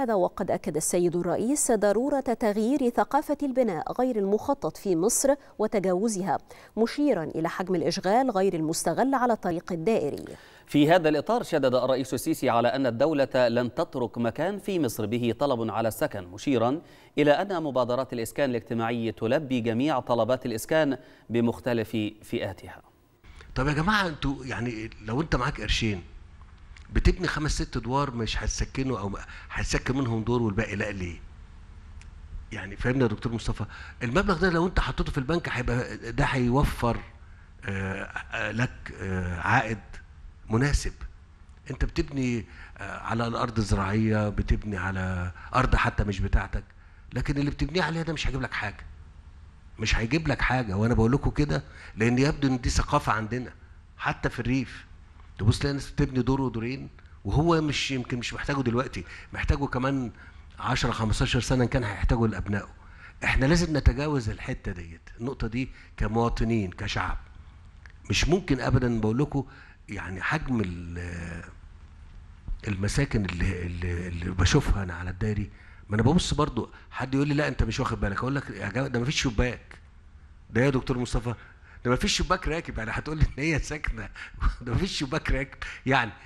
هذا وقد أكد السيد الرئيس ضرورة تغيير ثقافة البناء غير المخطط في مصر وتجاوزها مشيرا إلى حجم الإشغال غير المستغل على الطريق الدائري في هذا الإطار شدد الرئيس السيسي على أن الدولة لن تترك مكان في مصر به طلب على السكن مشيرا إلى أن مبادرات الإسكان الاجتماعي تلبي جميع طلبات الإسكان بمختلف فئاتها طب يا جماعة أنتوا يعني لو أنت معاك قرشين بتبني خمس ست ادوار مش هتسكنه او هتسكن منهم دور والباقي لا ليه؟ يعني فهمنا يا دكتور مصطفى المبلغ ده لو انت حطيته في البنك هيبقى ده هيوفر آه، آه، لك آه، عائد مناسب انت بتبني على الارض الزراعيه بتبني على ارض حتى مش بتاعتك لكن اللي بتبنيه عليها ده مش هيجيب لك حاجه مش هيجيب لك حاجه وانا بقول لكم كده لان يبدو ان دي ثقافه عندنا حتى في الريف تبص تلاقي ناس بتبني دور ودورين وهو مش يمكن مش محتاجه دلوقتي محتاجه كمان 10 15 سنه كان هيحتاجه لابنائه احنا لازم نتجاوز الحته ديت النقطه دي كمواطنين كشعب مش ممكن ابدا بقول لكم يعني حجم المساكن اللي, اللي, اللي بشوفها انا على الدائري ما انا ببص برضو حد يقول لي لا انت مش واخد بالك اقول لك يا جماعه ده ما فيش شباك ده يا دكتور مصطفى ده ما فيش شباك راكب يعني هتقول لي ان هي ساكنه ده ما فيش شباك راكب يعني